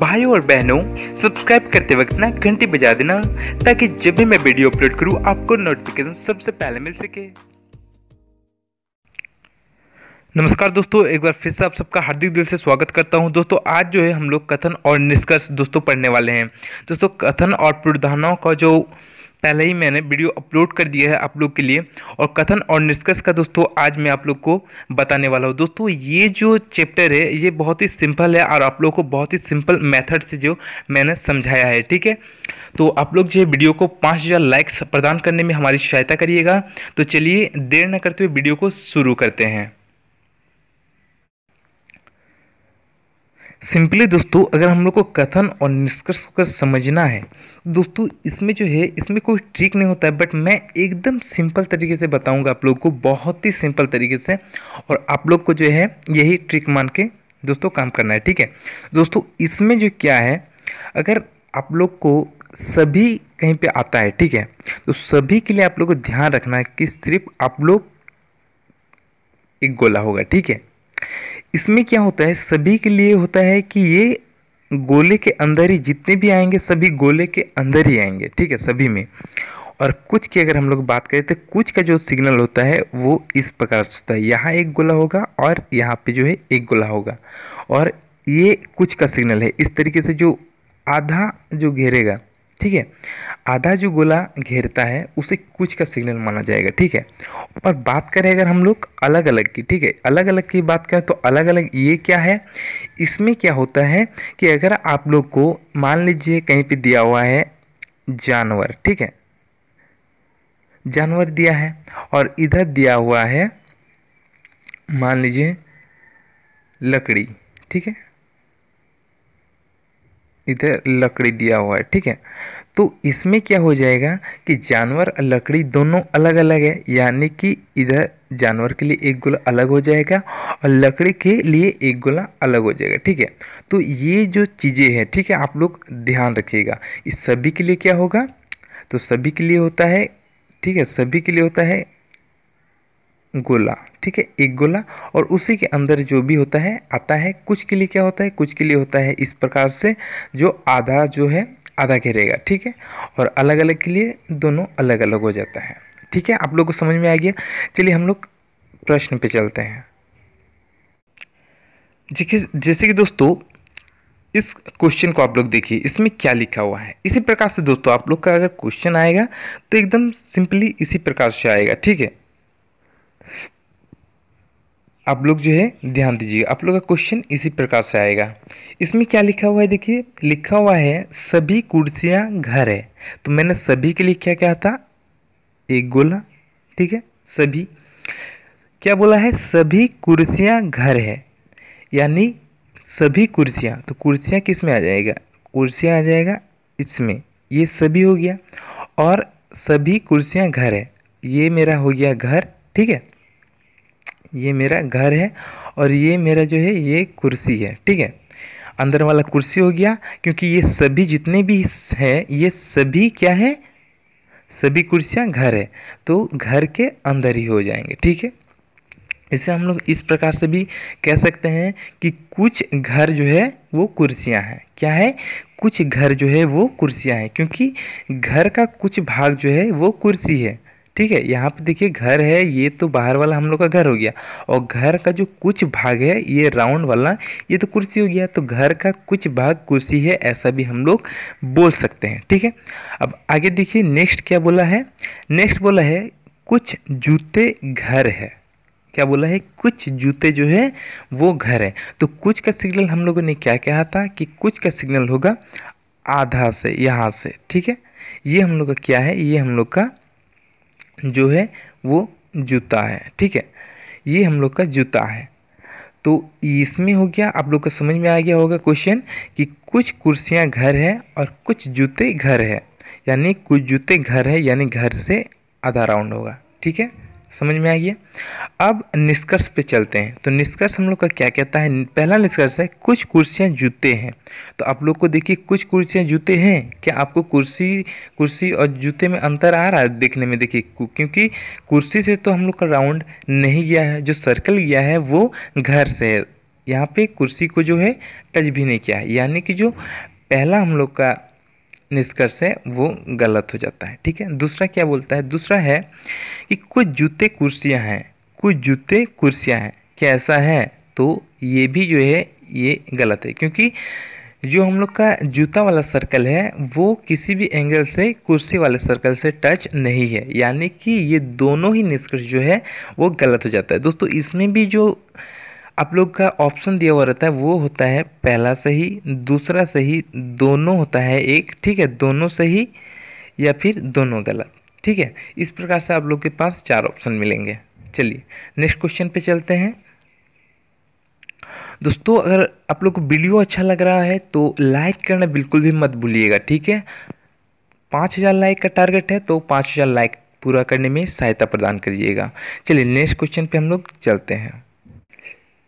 भाइयों और बहनों सब्सक्राइब करते वक्त ना घंटी बजा देना ताकि जब भी मैं वीडियो अपलोड करूँ आपको नोटिफिकेशन सबसे पहले मिल सके नमस्कार दोस्तों एक बार फिर से आप सबका हार्दिक दिल से स्वागत करता हूं दोस्तों आज जो है हम लोग कथन और निष्कर्ष दोस्तों पढ़ने वाले हैं दोस्तों कथन और प्रोधानों का जो पहले ही मैंने वीडियो अपलोड कर दिया है आप लोग के लिए और कथन और निष्कर्ष का दोस्तों आज मैं आप लोग को बताने वाला हूँ दोस्तों ये जो चैप्टर है ये बहुत ही सिंपल है और आप लोग को बहुत ही सिंपल मेथड से जो मैंने समझाया है ठीक है तो आप लोग जो है वीडियो को पाँच हज़ार लाइक्स प्रदान करने में हमारी सहायता करिएगा तो चलिए देर न करते हुए वीडियो को शुरू करते हैं सिंपली दोस्तों अगर हम लोग को कथन और निष्कर्ष को समझना है दोस्तों इसमें जो है इसमें कोई ट्रिक नहीं होता है बट मैं एकदम सिंपल तरीके से बताऊंगा आप लोग को बहुत ही सिंपल तरीके से और आप लोग को जो है यही ट्रिक मान के दोस्तों काम करना है ठीक है दोस्तों इसमें जो क्या है अगर आप लोग को सभी कहीं पर आता है ठीक है तो सभी के लिए आप लोग को ध्यान रखना है कि सिर्फ आप लोग एक गोला होगा ठीक है इसमें क्या होता है सभी के लिए होता है कि ये गोले के अंदर ही जितने भी आएंगे सभी गोले के अंदर ही आएंगे ठीक है सभी में और कुछ की अगर हम लोग बात करें तो कुछ का जो सिग्नल होता है वो इस प्रकार से होता है यहाँ एक गोला होगा और यहाँ पे जो है एक गोला होगा और ये कुछ का सिग्नल है इस तरीके से जो आधा जो घेरेगा ठीक है आधा जो गोला घेरता है उसे कुछ का सिग्नल माना जाएगा ठीक है और बात करें अगर हम लोग अलग अलग की ठीक है अलग अलग की बात करें तो अलग अलग ये क्या है इसमें क्या होता है कि अगर आप लोग को मान लीजिए कहीं पे दिया हुआ है जानवर ठीक है जानवर दिया है और इधर दिया हुआ है मान लीजिए लकड़ी ठीक है इधर लकड़ी दिया हुआ है ठीक है तो इसमें क्या हो जाएगा कि जानवर लकड़ी दोनों अलग अलग है यानी कि इधर जानवर के लिए एक गोला अलग हो जाएगा और लकड़ी के लिए एक गोला अलग हो जाएगा ठीक है तो ये जो चीज़ें हैं ठीक है आप लोग ध्यान रखिएगा इस सभी के लिए क्या होगा तो सभी के लिए होता है ठीक है सभी के लिए होता है गोला ठीक है एक गोला और उसी के अंदर जो भी होता है आता है कुछ के लिए क्या होता है कुछ के लिए होता है इस प्रकार से जो आधा जो है आधा घेरेगा ठीक है और अलग अलग के लिए दोनों अलग अलग हो जाता है ठीक है आप लोग को समझ में आ गया चलिए हम लोग प्रश्न पे चलते हैं जैसे कि दोस्तों इस क्वेश्चन को आप लोग देखिए इसमें क्या लिखा हुआ है इसी प्रकार से दोस्तों आप लोग का अगर क्वेश्चन आएगा तो एकदम सिंपली इसी प्रकार से आएगा ठीक है आप लोग जो है ध्यान दीजिएगा आप लोग का क्वेश्चन इसी प्रकार से आएगा इसमें क्या लिखा हुआ है देखिए लिखा हुआ है सभी कुर्सियाँ घर है तो मैंने सभी के लिए क्या कहा था एक गोला ठीक है सभी क्या बोला है सभी कुर्सियाँ घर है यानी सभी कुर्सियाँ तो कुर्सियाँ किस में आ जाएगा कुर्सियाँ आ जाएगा इसमें ये सभी हो गया और सभी कुर्सियाँ घर है ये मेरा हो गया घर ठीक है ये मेरा घर है और ये मेरा जो है ये कुर्सी है ठीक है अंदर वाला कुर्सी हो गया क्योंकि ये सभी जितने भी हैं ये सभी क्या है सभी कुर्सियाँ घर है तो घर के अंदर ही हो जाएंगे ठीक है इसे हम लोग इस प्रकार से भी कह सकते हैं कि कुछ घर जो है वो कुर्सियाँ हैं क्या है कुछ घर जो है वो कुर्सियाँ हैं क्योंकि घर का कुछ भाग जो है वो कुर्सी है ठीक है यहाँ पे देखिए घर है ये तो बाहर वाला हम लोग का घर हो गया और घर का जो कुछ भाग है ये राउंड वाला ये तो कुर्सी हो गया तो घर का कुछ भाग कुर्सी है ऐसा भी हम लोग बोल सकते हैं ठीक है अब आगे देखिए नेक्स्ट क्या बोला है नेक्स्ट बोला है कुछ जूते घर है क्या बोला है कुछ जूते जो है वो घर है तो कुछ का सिग्नल हम लोगों ने क्या कहा था कि कुछ का सिग्नल होगा आधा से यहाँ से ठीक है ये हम लोग का क्या है ये हम लोग का जो है वो जूता है ठीक है ये हम लोग का जूता है तो इसमें हो गया आप लोग को समझ में आ गया होगा क्वेश्चन कि कुछ कुर्सियां घर है और कुछ जूते घर है यानी कुछ जूते घर है यानी घर से आधा राउंड होगा ठीक है समझ में आइए अब निष्कर्ष पे चलते हैं तो निष्कर्ष हम लोग का क्या कहता है पहला निष्कर्ष है कुछ कुर्सियाँ जूते हैं तो आप लोग को देखिए कुछ कुर्सियाँ जूते हैं क्या आपको कुर्सी कुर्सी और जूते में अंतर आ रहा है देखने में देखिए क्योंकि कुर्सी से तो हम लोग का राउंड नहीं गया है जो सर्कल गया है वो घर से है यहाँ पे कुर्सी को जो है टच भी नहीं किया है यानी कि जो पहला हम लोग का निष्कर्ष है वो गलत हो जाता है ठीक है दूसरा क्या बोलता है दूसरा है कि कुछ जूते कुर्सियाँ हैं कुछ जूते कुर्सियाँ हैं कैसा है तो ये भी जो है ये गलत है क्योंकि जो हम लोग का जूता वाला सर्कल है वो किसी भी एंगल से कुर्सी वाले सर्कल से टच नहीं है यानी कि ये दोनों ही निष्कर्ष जो है वो गलत हो जाता है दोस्तों इसमें भी जो आप लोग का ऑप्शन दिया हुआ रहता है वो होता है पहला सही दूसरा सही दोनों होता है एक ठीक है दोनों सही या फिर दोनों गलत ठीक है इस प्रकार से आप लोग के पास चार ऑप्शन मिलेंगे चलिए नेक्स्ट क्वेश्चन पे चलते हैं दोस्तों अगर आप लोग को वीडियो अच्छा लग रहा है तो लाइक करना बिल्कुल भी मत भूलिएगा ठीक है पाँच हज़ार लाइक का टारगेट है तो पाँच हज़ार लाइक पूरा करने में सहायता प्रदान करिएगा चलिए नेक्स्ट क्वेश्चन पे हम लोग चलते हैं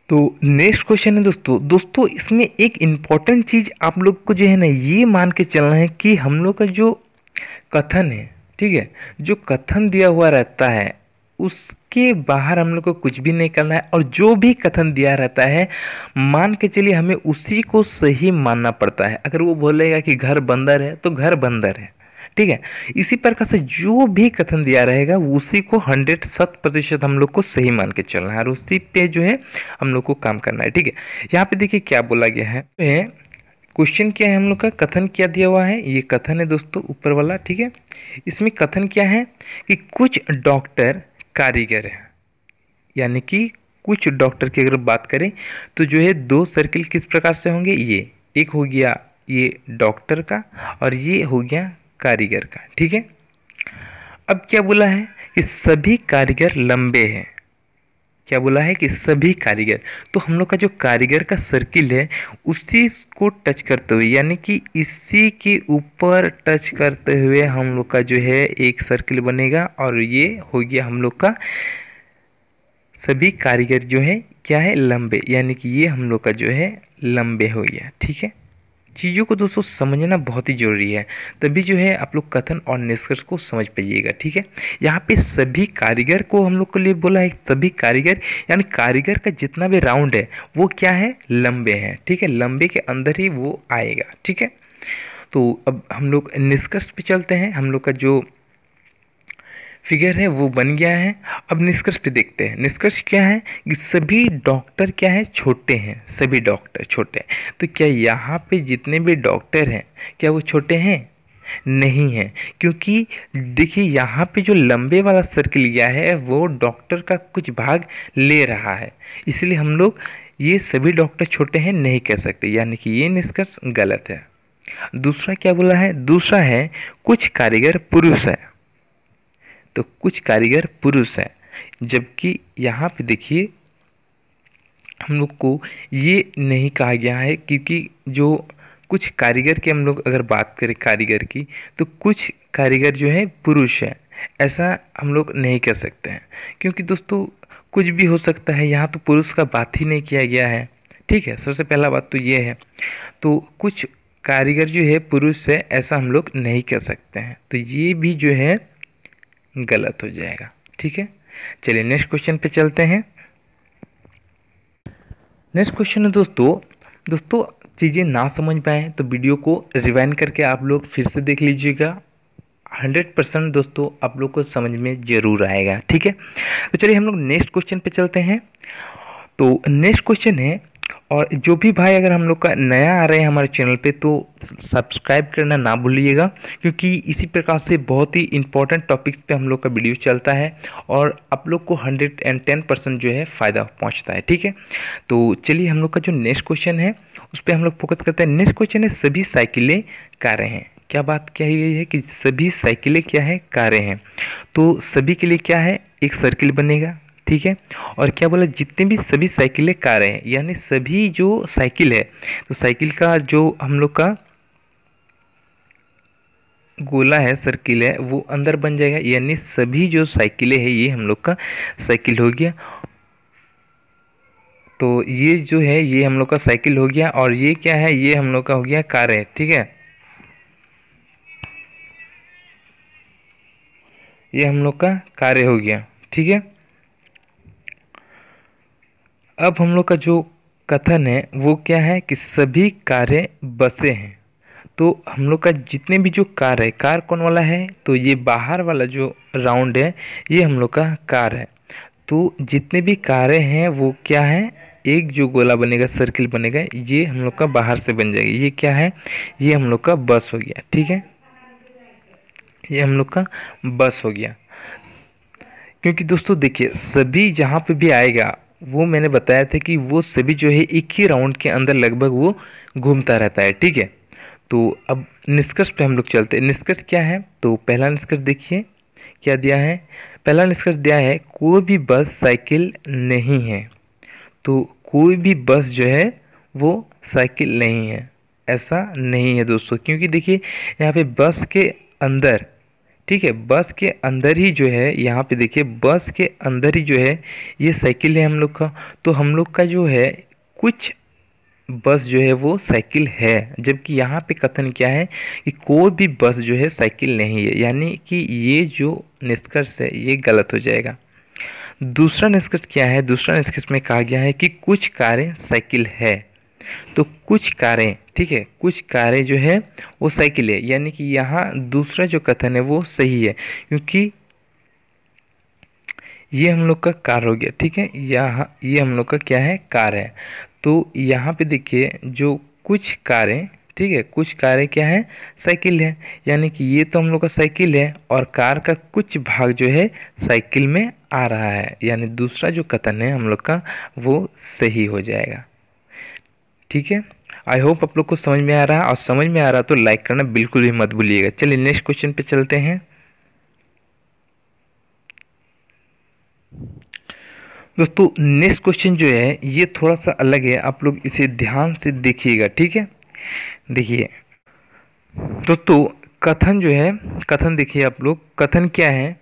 तो नेक्स्ट क्वेश्चन है दोस्तों दोस्तों इसमें एक इम्पॉर्टेंट चीज़ आप लोग को जो है ना ये मान के चलना है कि हम लोग का जो कथन है ठीक है जो कथन दिया हुआ रहता है उसके बाहर हम लोग को कुछ भी नहीं करना है और जो भी कथन दिया रहता है मान के चलिए हमें उसी को सही मानना पड़ता है अगर वो बोलेगा कि घर बंदर है तो घर बंदर है ठीक है इसी प्रकार से जो भी कथन दिया रहेगा उसी को हंड्रेड शत प्रतिशत हम लोग को सही मान के चलना है और उसी पे जो है हम लोग को काम करना है ठीक है यहाँ पे देखिए क्या बोला गया है क्वेश्चन क्या है हम लोग का कथन क्या दिया हुआ है ये कथन है दोस्तों ऊपर वाला ठीक है इसमें कथन क्या है कि कुछ डॉक्टर कारीगर हैं यानी कि कुछ डॉक्टर की अगर बात करें तो जो है दो सर्किल किस प्रकार से होंगे ये एक हो गया ये डॉक्टर का और ये हो गया कारीगर का ठीक है अब क्या बोला है कि सभी कारीगर लंबे हैं क्या बोला है कि सभी कारीगर तो हम लोग का जो कारीगर का सर्किल है उसी को टच करते हुए यानी कि इसी के ऊपर टच करते हुए हम लोग का जो है एक सर्किल बनेगा और ये हो गया हम लोग का सभी कारीगर जो है क्या है लंबे यानी कि ये हम लोग का जो है लंबे हो गया ठीक है चीज़ों को दोस्तों समझना बहुत ही ज़रूरी है तभी जो है आप लोग कथन और निष्कर्ष को समझ पाइएगा ठीक है यहाँ पे सभी कारीगर को हम लोग के लिए बोला है सभी कारीगर यानी कारीगर का जितना भी राउंड है वो क्या है लंबे हैं ठीक है लंबे के अंदर ही वो आएगा ठीक है तो अब हम लोग निष्कर्ष पे चलते हैं हम लोग का जो फिगर है वो बन गया है अब निष्कर्ष पे देखते हैं निष्कर्ष क्या है कि सभी डॉक्टर क्या है छोटे हैं सभी डॉक्टर छोटे हैं तो क्या यहाँ पे जितने भी डॉक्टर हैं क्या वो छोटे हैं नहीं है क्योंकि देखिए यहाँ पे जो लंबे वाला सर्किल गया है वो डॉक्टर का कुछ भाग ले रहा है इसलिए हम लोग ये सभी डॉक्टर छोटे हैं नहीं कह सकते यानी कि ये निष्कर्ष गलत है दूसरा क्या बोला है दूसरा है कुछ कारीगर पुरुष है तो कुछ कारीगर पुरुष हैं जबकि यहाँ पे देखिए हम लोग को ये नहीं कहा गया है क्योंकि जो कुछ कारीगर के हम लोग अगर बात करें कारीगर की तो कुछ कारीगर जो है पुरुष हैं ऐसा हम लोग नहीं कर सकते हैं क्योंकि दोस्तों कुछ भी हो सकता है यहाँ तो पुरुष का बात ही नहीं किया गया है ठीक है सबसे पहला बात तो ये है तो कुछ कारीगर जो है पुरुष है ऐसा हम लोग नहीं कर सकते हैं तो ये भी जो है गलत हो जाएगा ठीक है चलिए नेक्स्ट क्वेश्चन पे चलते हैं नेक्स्ट क्वेश्चन है दोस्तों दोस्तों चीज़ें ना समझ पाए तो वीडियो को रिवाइंड करके आप लोग फिर से देख लीजिएगा हंड्रेड परसेंट दोस्तों आप लोग को समझ में ज़रूर आएगा ठीक है तो चलिए हम लोग नेक्स्ट क्वेश्चन पे चलते हैं तो नेक्स्ट क्वेश्चन है और जो भी भाई अगर हम लोग का नया आ रहे हैं हमारे चैनल पे तो सब्सक्राइब करना ना भूलिएगा क्योंकि इसी प्रकार से बहुत ही इंपॉर्टेंट टॉपिक्स पे हम लोग का वीडियो चलता है और आप लोग को हंड्रेड एंड टेन परसेंट जो है फ़ायदा पहुंचता है ठीक है तो चलिए हम लोग का जो नेक्स्ट क्वेश्चन है उस पर हम लोग फोकस करते हैं नेक्स्ट क्वेश्चन है सभी साइकिलें कारें हैं क्या बात क्या ये है कि सभी साइकिलें क्या है कारें हैं तो सभी के लिए क्या है एक सर्किल बनेगा ठीक है और क्या बोला जितने भी सभी साइकिलें कारें हैं यानी सभी जो साइकिल है तो साइकिल का जो हम लोग का गोला है सर्किल है वो अंदर बन जाएगा यानी सभी जो साइकिलें हैं ये हम लोग का साइकिल हो गया तो ये जो है ये हम लोग का साइकिल हो गया और ये क्या है ये हम लोग का हो गया कार है ठीक है ये हम लोग का कार्य हो गया ठीक है अब हम लोग का जो कथन है वो क्या है कि सभी कारें बसे हैं तो हम लोग का जितने भी जो कार है कार कौन वाला है तो ये बाहर वाला जो राउंड है ये हम लोग का कार है तो जितने भी कारें हैं वो क्या है एक जो गोला बनेगा सर्किल बनेगा ये हम लोग का बाहर से बन जाएगा ये क्या है ये हम लोग का बस हो गया ठीक है ये हम लोग का बस हो गया क्योंकि दोस्तों देखिए सभी जहाँ पे भी आएगा वो मैंने बताया था कि वो सभी जो है एक ही राउंड के अंदर लगभग वो घूमता रहता है ठीक है तो अब निष्कर्ष पे हम लोग चलते हैं निष्कर्ष क्या है तो पहला निष्कर्ष देखिए क्या दिया है पहला निष्कर्ष दिया है कोई भी बस साइकिल नहीं है तो कोई भी बस जो है वो साइकिल नहीं है ऐसा नहीं है दोस्तों क्योंकि देखिए यहाँ पे बस के अंदर ठीक है बस के अंदर ही जो है यहाँ पे देखिए बस के अंदर ही जो है ये साइकिल है हम लोग का तो हम लोग का जो है कुछ बस जो है वो साइकिल है जबकि यहाँ पे कथन क्या है कि कोई भी बस जो है साइकिल नहीं है यानी कि ये जो निष्कर्ष है ये गलत हो जाएगा दूसरा निष्कर्ष क्या है दूसरा निष्कर्ष में कहा गया है कि कुछ कारें साइकिल है तो कुछ कारें ठीक है कुछ कारें जो है वो साइकिल है यानी कि यहाँ दूसरा जो कथन है वो सही है क्योंकि ये हम लोग का कार हो गया ठीक है यहाँ ये हम लोग का क्या है कार है तो यहाँ पे देखिए जो कुछ कारें ठीक है कुछ कारें क्या है साइकिल है यानी कि ये तो हम लोग का साइकिल है और कार का कुछ भाग जो है साइकिल में आ रहा है यानी दूसरा जो कथन है हम लोग का वो सही हो जाएगा ठीक है आई होप आप लोग को समझ में आ रहा है और समझ में आ रहा तो लाइक करना बिल्कुल भी मत भूलिएगा चलिए नेक्स्ट क्वेश्चन पे चलते हैं दोस्तों नेक्स्ट क्वेश्चन जो है ये थोड़ा सा अलग है आप लोग इसे ध्यान से देखिएगा ठीक है देखिए दोस्तों कथन जो है कथन देखिए आप लोग कथन क्या है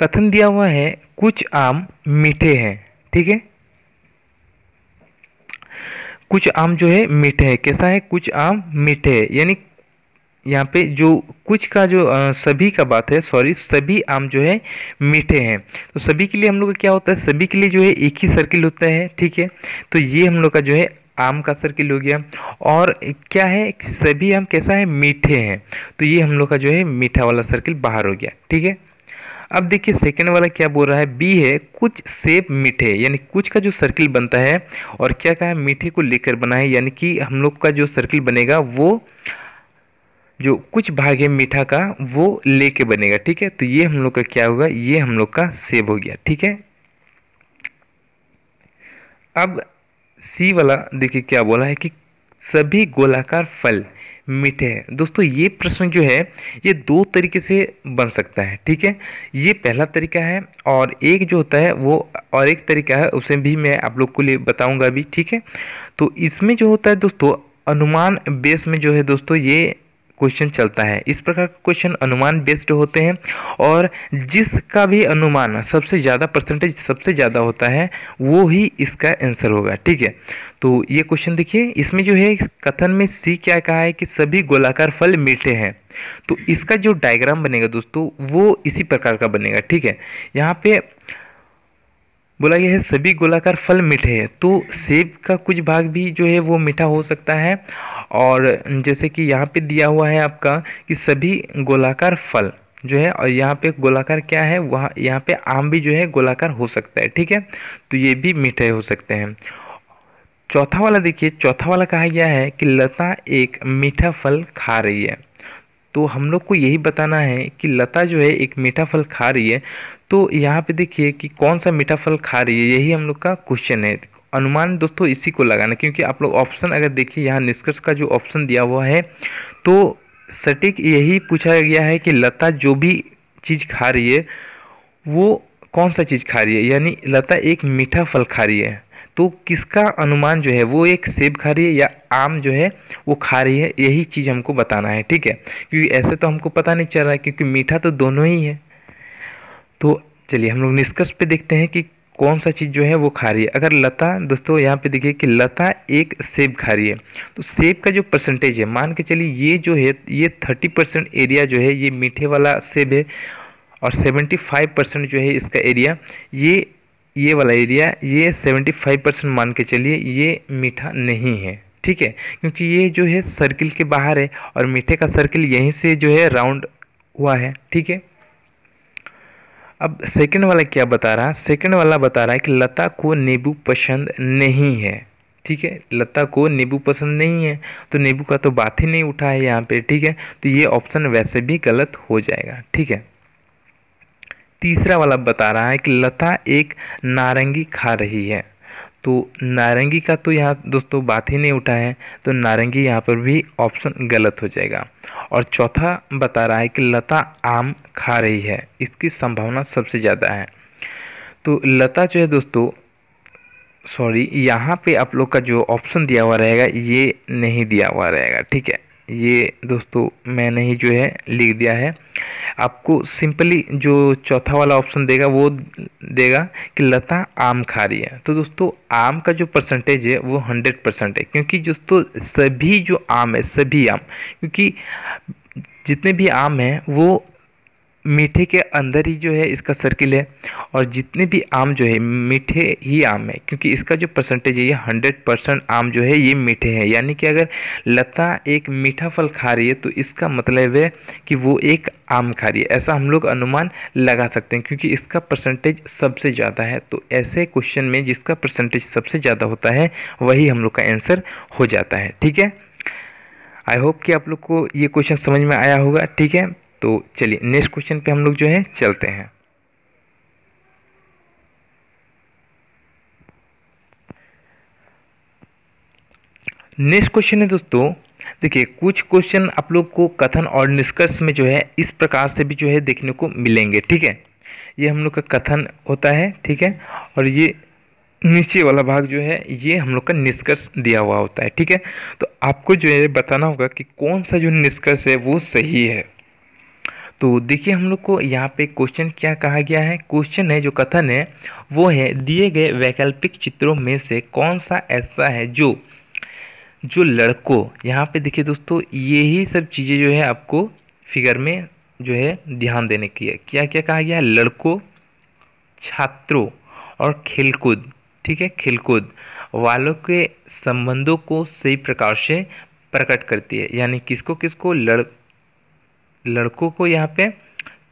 कथन दिया हुआ है कुछ आम मीठे हैं ठीक है कुछ आम जो है मीठे है कैसा है कुछ आम मीठे है यानी यहाँ पे जो कुछ का जो आ, सभी का बात है सॉरी सभी आम जो है मीठे हैं तो सभी के लिए हम लोग का क्या होता है सभी के लिए जो है एक ही सर्किल होता है ठीक है तो ये हम लोग का जो है आम का सर्किल हो गया और क्या है सभी आम कैसा है मीठे हैं तो ये हम लोग का जो है मीठा वाला सर्किल बाहर हो गया ठीक है अब देखिए सेकेंड वाला क्या बोल रहा है बी है कुछ सेब मीठे यानी कुछ का जो सर्किल बनता है और क्या कहा है मीठे को लेकर बना है यानी कि हम लोग का जो सर्किल बनेगा वो जो कुछ भाग है मीठा का वो लेके बनेगा ठीक है तो ये हम लोग का क्या होगा ये हम लोग का सेब हो गया ठीक है अब सी वाला देखिए क्या बोला है कि सभी गोलाकार फल मीठे है दोस्तों ये प्रश्न जो है ये दो तरीके से बन सकता है ठीक है ये पहला तरीका है और एक जो होता है वो और एक तरीका है उसे भी मैं आप लोग को लिए बताऊंगा अभी ठीक है तो इसमें जो होता है दोस्तों अनुमान बेस में जो है दोस्तों ये क्वेश्चन चलता है इस प्रकार के क्वेश्चन अनुमान बेस्ड होते हैं और जिसका भी अनुमान सबसे ज़्यादा परसेंटेज सबसे ज़्यादा होता है वो ही इसका आंसर होगा ठीक है तो ये क्वेश्चन देखिए इसमें जो है कथन में सी क्या कहा है कि सभी गोलाकार फल मीठे हैं तो इसका जो डायग्राम बनेगा दोस्तों वो इसी प्रकार का बनेगा ठीक है यहाँ पे बोला यह सभी गोलाकार फल मीठे हैं तो सेब का कुछ भाग भी जो है वो मीठा हो सकता है और जैसे कि यहाँ पे दिया हुआ है आपका कि सभी गोलाकार फल जो है और यहाँ पे गोलाकार क्या है वहाँ यहाँ पे आम भी जो है गोलाकार हो सकता है ठीक है तो ये भी मीठे हो सकते हैं चौथा वाला देखिए चौथा वाला कहा गया है कि लता एक मीठा फल खा रही है तो हम लोग को यही बताना है कि लता जो है एक मीठा फल खा रही है तो यहाँ पे देखिए कि कौन सा मीठा फल खा रही है यही हम लोग का क्वेश्चन है अनुमान दोस्तों इसी को लगाना क्योंकि आप लोग ऑप्शन अगर देखिए यहाँ निष्कर्ष का जो ऑप्शन दिया हुआ है तो सटीक यही पूछा गया है कि लता जो भी चीज़ खा रही है वो कौन सा चीज़ खा रही है यानी लता एक मीठा फल खा रही है तो किसका अनुमान जो है वो एक सेब खा रही है या आम जो है वो खा रही है यही चीज़ हमको बताना है ठीक है क्योंकि ऐसे तो हमको पता नहीं चल रहा है क्योंकि मीठा तो दोनों ही है तो चलिए हम लोग निष्कर्ष पे देखते हैं कि कौन सा चीज़ जो है वो खा रही है अगर लता दोस्तों यहाँ पे देखिए कि लता एक सेब खा रही है तो सेब का जो परसेंटेज है मान के चलिए ये जो है ये थर्टी परसेंट एरिया जो है ये मीठे वाला सेब है और सेवेंटी फाइव परसेंट जो है इसका एरिया ये ये वाला एरिया ये 75 परसेंट मान के चलिए ये मीठा नहीं है ठीक है क्योंकि ये जो है सर्किल के बाहर है और मीठे का सर्किल यहीं से जो है राउंड हुआ है ठीक है अब सेकंड वाला क्या बता रहा है सेकंड वाला बता रहा है कि लता को नींबू पसंद नहीं है ठीक है लता को नींबू पसंद नहीं है तो नींबू का तो बात ही नहीं उठा है यहाँ पे ठीक है तो ये ऑप्शन वैसे भी गलत हो जाएगा ठीक है तीसरा वाला बता रहा है कि लता एक नारंगी खा रही है तो नारंगी का तो यहाँ दोस्तों बात ही नहीं उठा है तो नारंगी यहाँ पर भी ऑप्शन गलत हो जाएगा और चौथा बता रहा है कि लता आम खा रही है इसकी संभावना सबसे ज़्यादा है तो लता जो है दोस्तों सॉरी यहाँ पे आप लोग का जो ऑप्शन दिया हुआ रहेगा ये नहीं दिया हुआ रहेगा ठीक है ये दोस्तों मैंने ही जो है लिख दिया है आपको सिंपली जो चौथा वाला ऑप्शन देगा वो देगा कि लता आम खा रही है तो दोस्तों आम का जो परसेंटेज है वो हंड्रेड परसेंट है क्योंकि दोस्तों सभी जो आम है सभी आम क्योंकि जितने भी आम हैं वो मीठे के अंदर ही जो है इसका सर्किल है और जितने भी आम जो है मीठे ही आम है क्योंकि इसका जो परसेंटेज है ये हंड्रेड परसेंट आम जो है ये मीठे हैं यानी कि अगर लता एक मीठा फल खा रही है तो इसका मतलब है कि वो एक आम खा रही है ऐसा हम लोग अनुमान लगा सकते हैं क्योंकि इसका परसेंटेज सबसे ज़्यादा है तो ऐसे क्वेश्चन में जिसका परसेंटेज सबसे ज़्यादा होता है वही हम लोग का आंसर हो जाता है ठीक है आई होप कि आप लोग को ये क्वेश्चन समझ में आया होगा ठीक है तो चलिए नेक्स्ट क्वेश्चन पे हम लोग जो है चलते हैं नेक्स्ट क्वेश्चन है दोस्तों देखिए कुछ क्वेश्चन आप लोग को कथन और निष्कर्ष में जो है इस प्रकार से भी जो है देखने को मिलेंगे ठीक है ये हम लोग का कथन होता है ठीक है और ये नीचे वाला भाग जो है ये हम लोग का निष्कर्ष दिया हुआ होता है ठीक है तो आपको जो है बताना होगा कि कौन सा जो निष्कर्ष है वो सही है तो देखिए हम लोग को यहाँ पे क्वेश्चन क्या कहा गया है क्वेश्चन है जो कथन है वो है दिए गए वैकल्पिक चित्रों में से कौन सा ऐसा है जो जो लड़कों यहाँ पे देखिए दोस्तों यही सब चीज़ें जो है आपको फिगर में जो है ध्यान देने की है क्या क्या कहा गया है लड़कों छात्रों और खेलकूद ठीक है खेलकूद वालों के संबंधों को सही प्रकार से प्रकट करती है यानी किसको किसको लड़ लड़कों को यहाँ पे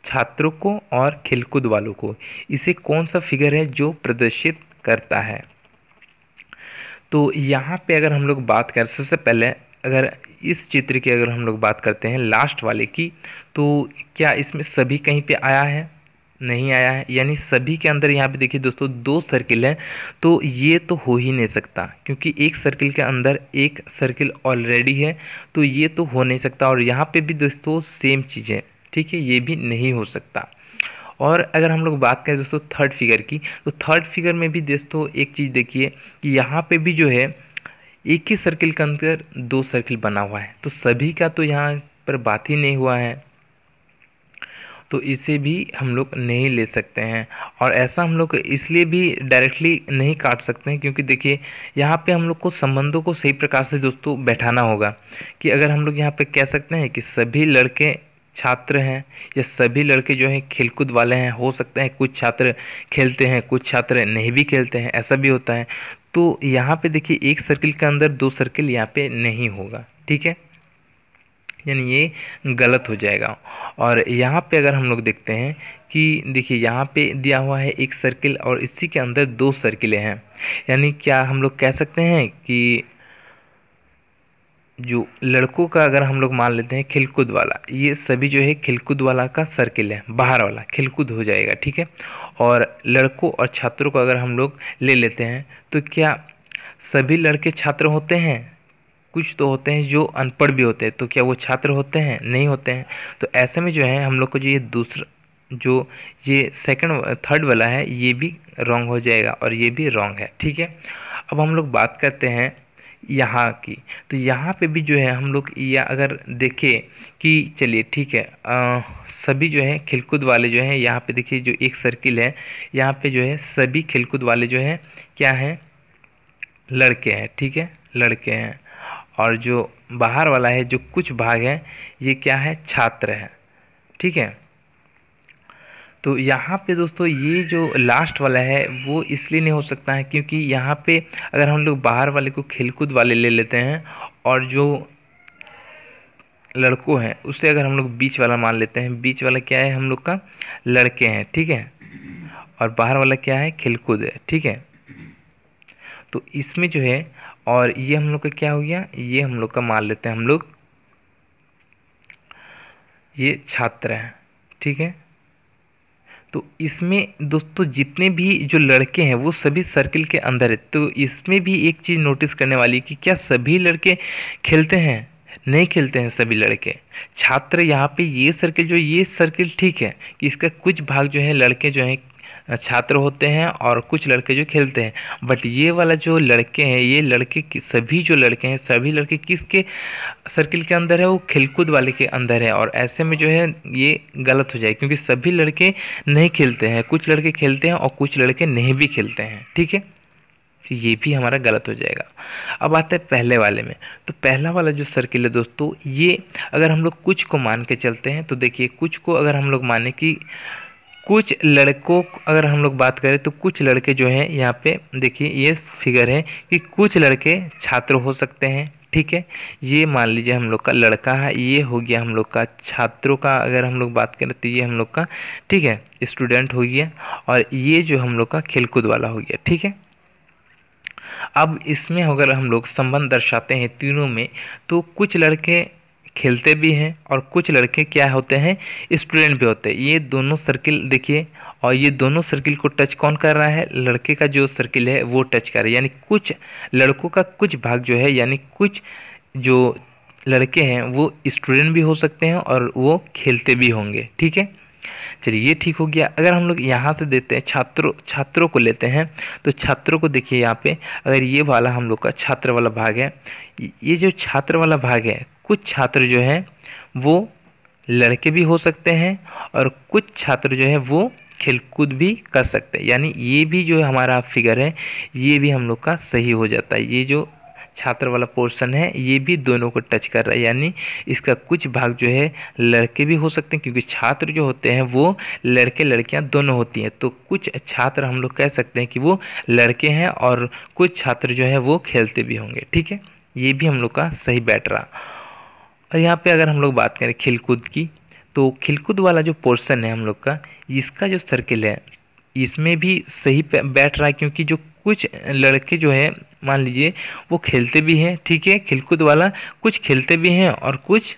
छात्रों को और खेलकूद वालों को इसे कौन सा फिगर है जो प्रदर्शित करता है तो यहाँ पे अगर हम लोग बात करें सबसे पहले अगर इस चित्र की अगर हम लोग बात करते हैं लास्ट वाले की तो क्या इसमें सभी कहीं पे आया है नहीं आया है यानी सभी के अंदर यहाँ पे देखिए दोस्तों दो सर्किल हैं तो ये तो हो ही नहीं सकता क्योंकि एक सर्किल के अंदर एक सर्किल ऑलरेडी है तो ये तो हो नहीं सकता और यहाँ पे भी दोस्तों सेम चीज़ है ठीक है ये भी नहीं हो सकता और अगर हम लोग बात करें दोस्तों थर्ड फिगर की तो थर्ड फिगर में भी दोस्तों एक चीज़ देखिए कि यहाँ पर भी जो है एक ही सर्किल के अंदर दो सर्किल बना हुआ है तो सभी का तो यहाँ पर बात ही नहीं हुआ है तो इसे भी हम लोग नहीं ले सकते हैं और ऐसा हम लोग इसलिए भी डायरेक्टली नहीं काट सकते हैं क्योंकि देखिए यहाँ पे हम लोग को संबंधों को सही प्रकार से दोस्तों बैठाना होगा कि अगर हम लोग यहाँ पे कह सकते हैं कि सभी लड़के छात्र हैं या सभी लड़के जो हैं खेलकूद वाले हैं हो सकते हैं कुछ छात्र खेलते हैं कुछ छात्र नहीं भी खेलते हैं ऐसा भी होता है तो यहाँ पे देखिए एक सर्किल के अंदर दो सर्किल यहाँ पे नहीं होगा ठीक है यानी ये गलत हो जाएगा और यहाँ पे अगर हम लोग देखते हैं कि देखिए यहाँ पे दिया हुआ है एक सर्किल और इसी के अंदर दो सर्किलें हैं यानी क्या हम लोग कह सकते हैं कि जो लड़कों का अगर हम लोग मान लेते हैं खिलकुद वाला ये सभी जो है खिलकुद वाला का सर्किल है बाहर वाला खिलकुद हो जाएगा ठीक है और लड़कों और छात्रों को अगर हम लोग ले लेते हैं तो क्या सभी लड़के छात्र होते हैं कुछ तो होते हैं जो अनपढ़ भी होते हैं तो क्या वो छात्र होते हैं नहीं होते हैं तो ऐसे में जो है हम लोग को जो ये दूसरा जो ये सेकंड थर्ड वाला है ये भी रॉन्ग हो जाएगा और ये भी रॉन्ग है ठीक है अब हम लोग बात करते हैं यहाँ की तो यहाँ पे भी जो है हम लोग या अगर देखें कि चलिए ठीक है आ, सभी जो है खिलकूद वाले जो हैं यहाँ पे देखिए जो एक सर्किल है यहाँ पे जो है सभी खिलकूद वाले जो हैं क्या हैं लड़के हैं ठीक है लड़के हैं और जो बाहर वाला है जो कुछ भाग है ये क्या है छात्र है ठीक है तो यहाँ पे दोस्तों ये जो लास्ट वाला है वो इसलिए नहीं हो सकता है क्योंकि यहाँ पे अगर हम लोग बाहर वाले को खेलकूद वाले ले लेते हैं और जो लड़कों हैं उससे अगर हम लोग बीच वाला मान लेते हैं बीच वाला क्या है हम लोग का लड़के हैं ठीक है और बाहर वाला क्या है खेलकूद है ठीक है तो इसमें जो है और ये हम लोग का क्या हो गया ये हम लोग का मान लेते हैं हम लोग ये छात्र हैं ठीक है तो इसमें दोस्तों जितने भी जो लड़के हैं वो सभी सर्किल के अंदर है तो इसमें भी एक चीज़ नोटिस करने वाली कि क्या सभी लड़के खेलते हैं नहीं खेलते हैं सभी लड़के छात्र यहाँ पे ये सर्किल जो ये सर्किल ठीक है कि इसका कुछ भाग जो है लड़के जो हैं छात्र होते हैं और कुछ लड़के जो खेलते हैं बट ये वाला जो लड़के हैं ये लड़के सभी जो लड़के हैं सभी लड़के किसके सर्किल के अंदर है वो खेलकूद वाले के अंदर है और ऐसे में जो है ये गलत हो जाए क्योंकि सभी लड़के नहीं खेलते हैं कुछ लड़के खेलते हैं और कुछ लड़के नहीं भी खेलते हैं ठीक है तो ये भी हमारा गलत हो जाएगा अब आता है पहले वाले में तो पहला वाला जो सर्किल है दोस्तों ये अगर हम लोग कुछ को मान के चलते हैं तो देखिए कुछ को अगर हम लोग माने कि कुछ लड़कों अगर हम लोग बात करें तो कुछ लड़के जो हैं यहाँ पे देखिए ये फिगर है कि कुछ लड़के छात्र हो सकते हैं ठीक है ये मान लीजिए हम लोग का लड़का है ये हो गया हम लोग का छात्रों का अगर हम लोग बात करें तो ये हम लोग का ठीक है स्टूडेंट हो गया और ये जो हम लोग का खेलकूद वाला हो गया ठीक है अब इसमें अगर हम लोग संबंध दर्शाते हैं तीनों में तो कुछ लड़के खेलते भी हैं और कुछ लड़के क्या होते हैं स्टूडेंट भी होते हैं ये दोनों सर्किल देखिए और ये दोनों सर्किल को टच कौन कर रहा है लड़के का जो सर्किल है वो टच कर रहा है यानी कुछ लड़कों का कुछ भाग जो है यानी कुछ जो लड़के हैं वो स्टूडेंट भी हो सकते हैं और वो खेलते भी होंगे ठीक है चलिए ये ठीक हो गया अगर हम लोग यहाँ से देते हैं छात्रों छात्रों को लेते हैं तो छात्रों को देखिए यहाँ पे अगर ये वाला हम लोग का छात्र वाला भाग है ये जो छात्र वाला भाग है कुछ छात्र जो है वो लड़के भी हो सकते हैं और कुछ छात्र जो है वो खेलकूद भी कर सकते हैं यानी ये भी जो हमारा फिगर है ये भी हम लोग का सही हो जाता है ये जो छात्र वाला पोर्शन है ये भी दोनों को टच कर रहा है यानी इसका कुछ भाग जो है लड़के भी हो सकते हैं क्योंकि छात्र जो होते हैं वो लड़के लड़कियां दोनों होती हैं तो कुछ छात्र हम लोग कह सकते हैं कि वो लड़के हैं और कुछ छात्र जो है वो खेलते भी होंगे ठीक है ये भी हम लोग का सही बैठ रहा और यहाँ पर अगर हम लोग बात करें खिलकूद की तो खिलकूद वाला जो पोर्शन है हम लोग का इसका जो सर्किल है इसमें भी सही बैठ रहा है क्योंकि जो कुछ लड़के जो है मान लीजिए वो खेलते भी हैं ठीक है खेलकूद वाला कुछ खेलते भी हैं और कुछ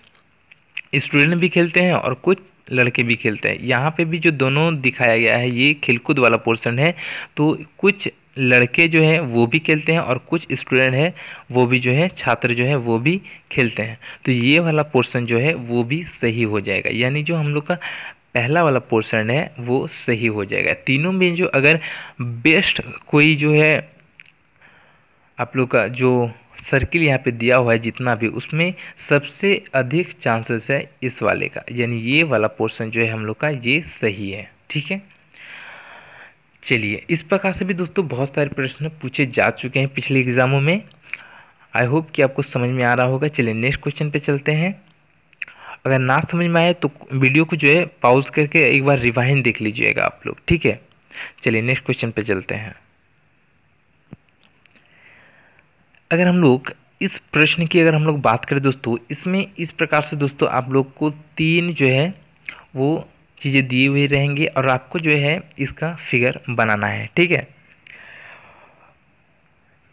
स्टूडेंट भी खेलते हैं और कुछ लड़के भी खेलते हैं यहाँ पे भी जो दोनों दिखाया गया है ये खेलकूद वाला पोर्शन है तो कुछ लड़के जो हैं वो भी खेलते हैं और कुछ स्टूडेंट हैं वो भी जो है छात्र जो है वो भी खेलते हैं तो ये वाला पोर्शन जो है वो भी सही हो जाएगा यानी जो हम लोग का पहला वाला पोर्शन है वो सही हो जाएगा तीनों में जो अगर बेस्ट कोई जो है आप लोग का जो सर्किल यहाँ पे दिया हुआ है जितना भी उसमें सबसे अधिक चांसेस है इस वाले का यानी ये वाला पोर्शन जो है हम लोग का ये सही है ठीक है चलिए इस प्रकार से भी दोस्तों बहुत सारे प्रश्न पूछे जा चुके हैं पिछले एग्जामों में आई होप कि आपको समझ में आ रहा होगा चलिए नेक्स्ट क्वेश्चन पे चलते हैं अगर ना समझ में आए तो वीडियो को जो है पाउज करके एक बार रिवाइन देख लीजिएगा आप लोग ठीक है चलिए नेक्स्ट क्वेश्चन पे चलते हैं अगर हम लोग इस प्रश्न की अगर हम लोग बात करें दोस्तों इसमें इस प्रकार से दोस्तों आप लोग को तीन जो है वो चीज़ें दिए हुए रहेंगे और आपको जो है इसका फिगर बनाना है ठीक है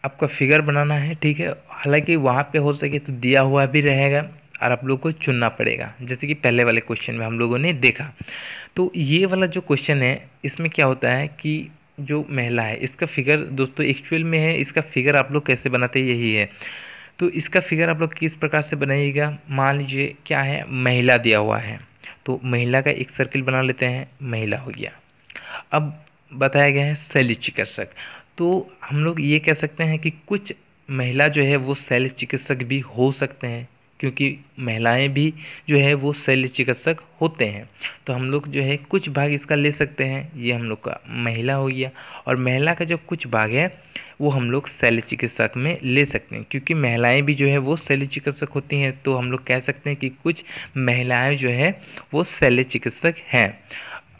आपका फिगर बनाना है ठीक है हालांकि वहाँ पे हो सके तो दिया हुआ भी रहेगा और आप लोगों को चुनना पड़ेगा जैसे कि पहले वाले क्वेश्चन में हम लोगों ने देखा तो ये वाला जो क्वेश्चन है इसमें क्या होता है कि जो महिला है इसका फिगर दोस्तों एक्चुअल में है इसका फिगर आप लोग कैसे बनाते यही है तो इसका फिगर आप लोग किस प्रकार से बनाइएगा मान लीजिए क्या है महिला दिया हुआ है तो महिला का एक सर्किल बना लेते हैं महिला हो गया अब बताया गया है शैली चिकित्सक तो हम लोग ये कह सकते हैं कि कुछ महिला जो है वो शैल्य चिकित्सक भी हो सकते हैं क्योंकि महिलाएं भी जो है वो शल्य चिकित्सक होते हैं तो हम लोग जो है कुछ भाग इसका ले सकते हैं ये हम लोग का महिला हो गया और महिला का जो कुछ भाग है वो हम लोग शल्य चिकित्सक में ले सकते हैं क्योंकि महिलाएं भी जो है वो शल्य चिकित्सक होती हैं तो हम लोग कह सकते हैं कि कुछ महिलाएँ जो है वो शल्य चिकित्सक हैं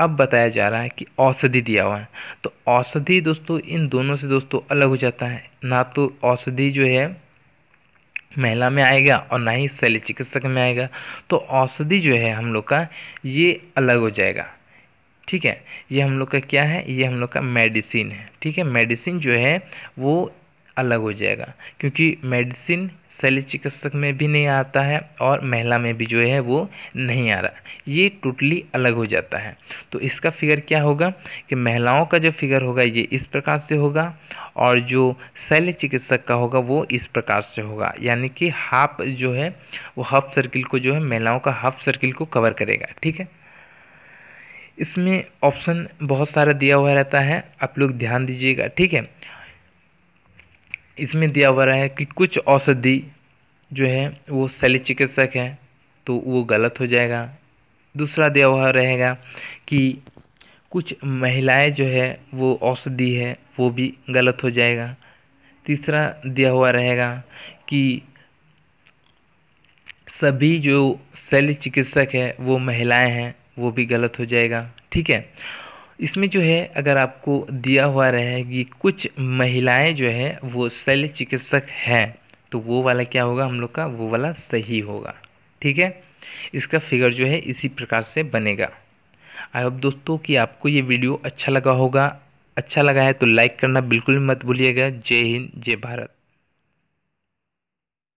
अब बताया जा रहा है कि औषधि दिया हुआ है तो औषधि दोस्तों इन दोनों से दोस्तों अलग हो जाता है ना तो औषधि जो है महिला में आएगा और ना ही शल्य चिकित्सक में आएगा तो औषधि जो है हम लोग का ये अलग हो जाएगा ठीक है ये हम लोग का क्या है ये हम लोग का मेडिसिन है ठीक है मेडिसिन जो है वो अलग हो जाएगा क्योंकि मेडिसिन शल्य चिकित्सक में भी नहीं आता है और महिला में भी जो है वो नहीं आ रहा ये टोटली अलग हो जाता है तो इसका फिगर क्या होगा कि महिलाओं का जो फिगर होगा ये इस प्रकार से होगा और जो शल्य चिकित्सक का होगा वो इस प्रकार से होगा यानी कि हाफ जो है वो हाफ सर्किल को जो है महिलाओं का हाफ सर्किल को कवर करेगा ठीक है इसमें ऑप्शन बहुत सारा दिया हुआ रहता है आप लोग ध्यान दीजिएगा ठीक है इसमें दिया हुआ है कि कुछ औषधि जो है वो शल्य चिकित्सक है तो वो गलत हो जाएगा दूसरा दिया हुआ रहेगा कि कुछ महिलाएं जो है वो औषधि है वो भी गलत हो जाएगा तीसरा दिया हुआ रहेगा कि सभी जो शल्य चिकित्सक है वो महिलाएं हैं वो भी गलत हो जाएगा ठीक है इसमें जो है अगर आपको दिया हुआ रहे कि कुछ महिलाएं जो है वो शल्य चिकित्सक हैं तो वो वाला क्या होगा हम लोग का वो वाला सही होगा ठीक है इसका फिगर जो है इसी प्रकार से बनेगा आई होप दोस्तों कि आपको ये वीडियो अच्छा लगा होगा अच्छा लगा है तो लाइक करना बिल्कुल मत भूलिएगा जय हिंद जय भारत